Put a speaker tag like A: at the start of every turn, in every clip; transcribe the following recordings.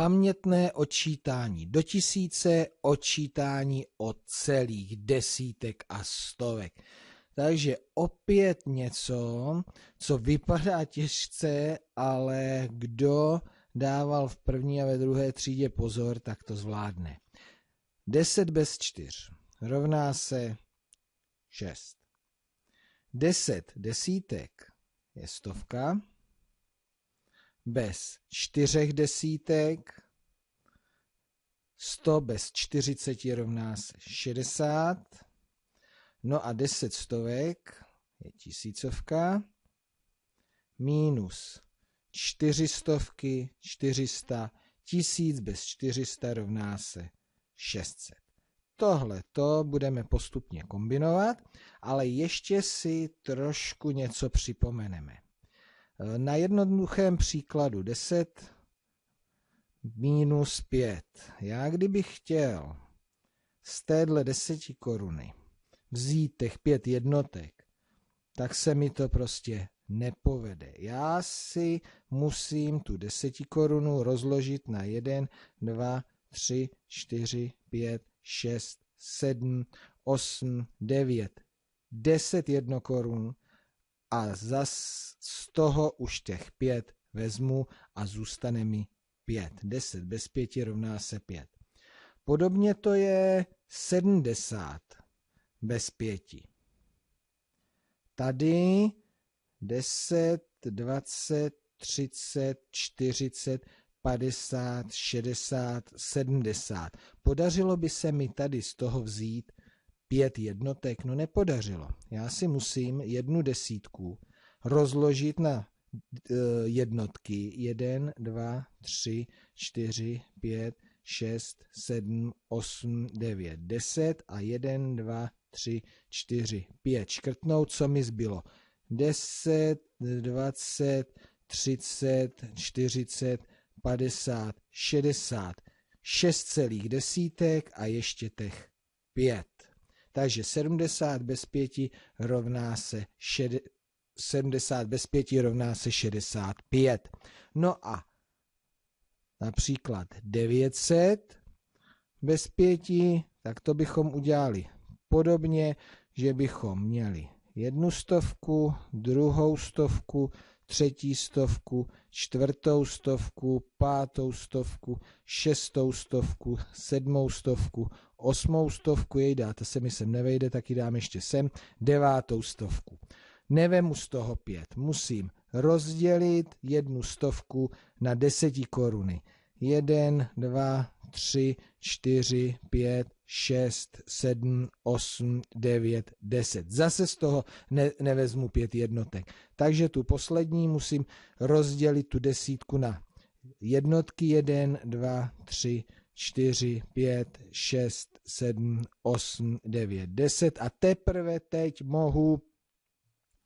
A: pamětné odčítání do tisíce, odčítání od celých desítek a stovek. Takže opět něco, co vypadá těžce, ale kdo dával v první a ve druhé třídě pozor, tak to zvládne. 10 bez 4 rovná se 6. 10 desítek je stovka, bez čtyřech desítek, 100 bez 40 rovná se 60, no a 10 stovek je tisícovka, minus 400, 400, 1000 bez 400 rovná se 600. Tohle to budeme postupně kombinovat, ale ještě si trošku něco připomeneme. Na jednoduchém příkladu 10 minus 5. Já kdybych chtěl z téhle 10 koruny vzít těch 5 jednotek, tak se mi to prostě nepovede. Já si musím tu 10 korunu rozložit na 1, 2, 3, 4, 5, 6, 7, 8, 9, 10 jednokorun a zas z toho už těch pět vezmu a zůstane mi pět. Deset bez pěti rovná se pět. Podobně to je sedmdesát bez pěti. Tady deset, dvacet, třicet, čtyřicet, padesát, šedesát, sedmdesát. Podařilo by se mi tady z toho vzít pět jednotek, no nepodařilo. Já si musím jednu desítku rozložit na e, jednotky 1, 2, 3, 4, 5, 6, 7, 8, 9, 10 a 1, 2, 3, 4, 5. Škrtnout, co mi zbylo. 10, 20, 30, 40, 50, 60. 6 celých desítek a ještě těch 5. Takže 70 bez 5 rovná se 70 bez 5 rovná se 65. No a například 900 bez 5, tak to bychom udělali podobně, že bychom měli jednu stovku, druhou stovku, třetí stovku, čtvrtou stovku, pátou stovku, šestou stovku, sedmou stovku, osmou stovku, jej dáte se mi sem nevejde, tak ji dám ještě sem, devátou stovku. Nevemu z toho pět, musím rozdělit jednu stovku na deseti koruny. Jeden, dva, tři, čtyři, pět, 6, 7, 8, 9, 10. Zase z toho ne, nevezmu pět jednotek. Takže tu poslední musím rozdělit tu desítku na jednotky 1, 2, 3, 4, 5, 6, 7, 8, 9, 10 a teprve teď mohu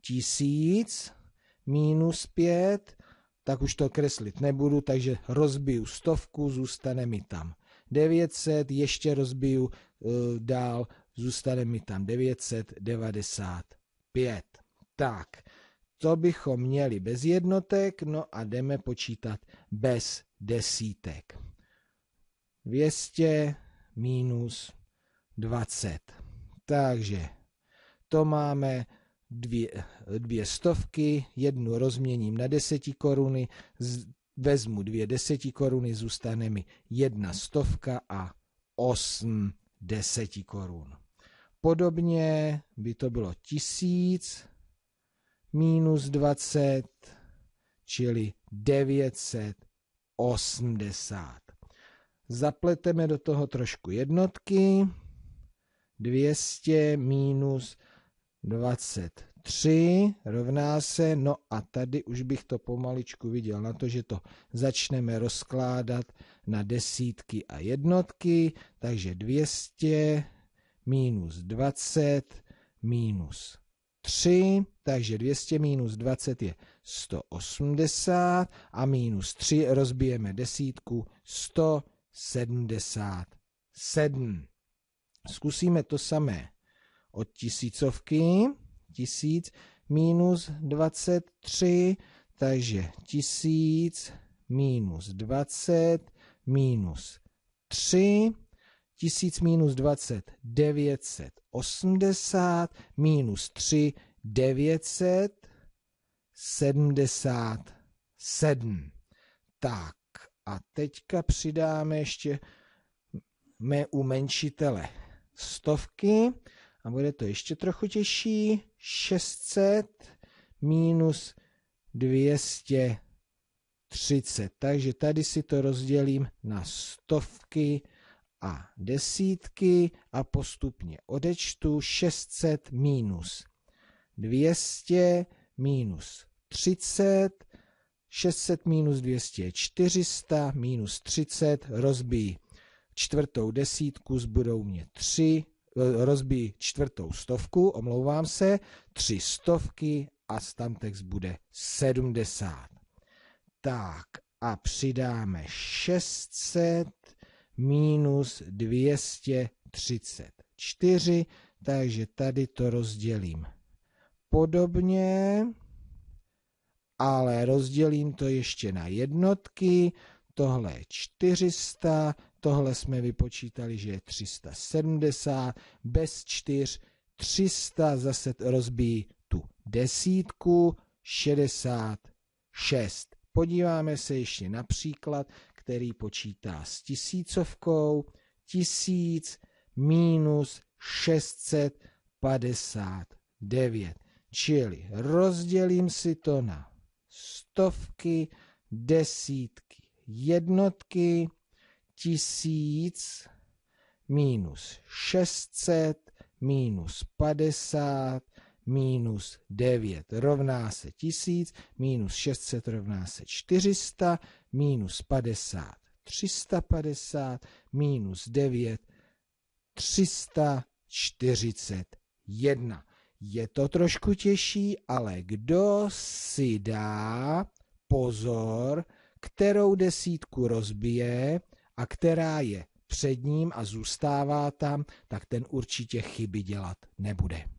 A: tisíc minus 5, tak už to kreslit nebudu, takže rozbiju stovku, zůstane mi tam 900, ještě rozbiju e, dál, zůstane mi tam 995. Tak, to bychom měli bez jednotek, no a jdeme počítat bez desítek. 200 minus 20. Takže to máme dvě, dvě stovky, jednu rozměním na z, vezmu dvě koruny, zůstane mi jedna stovka a osm korun Podobně by to bylo tisíc minus 20, čili 980. Zapleteme do toho trošku jednotky. 200 minus 23 rovná se, no a tady už bych to pomaličku viděl na to, že to začneme rozkládat na desítky a jednotky, takže 200 minus 20 minus 3, takže 200 minus 20 je 180 a minus 3 rozbijeme desítku 177. Zkusíme to samé od tisícovky, tisíc minus 23, takže tisíc minus 20 minus 3, Tisíc minus 20, 980, minus 3, 977. Tak a teďka přidáme ještě mé menšitele stovky, a bude to ještě trochu těžší. 600 minus 230. Takže tady si to rozdělím na stovky a desítky a postupně odečtu 600 minus 200 minus 30, 600 minus 200 je 400, minus 30 rozbíjí čtvrtou desítku, zbudou mě 3, rozbíjí čtvrtou stovku, omlouvám se, tři stovky a stamtex bude 70. Tak a přidáme 600 minus 234, takže tady to rozdělím podobně, ale rozdělím to ještě na jednotky, tohle je 400, tohle jsme vypočítali, že je 370, bez 4, 300 zase rozbíjí tu desítku, 66. Podíváme se ještě na příklad, který počítá s tisícovkou, tisíc minus 659. Čili rozdělím si to na stovky, desítky, jednotky, tisíc minus 600 minus 50 minus 9 rovná se 1000, minus 600 rovná se 400, minus 50 350, minus 9 341. Je to trošku těžší, ale kdo si dá pozor, kterou desítku rozbije, a která je před ním a zůstává tam, tak ten určitě chyby dělat nebude.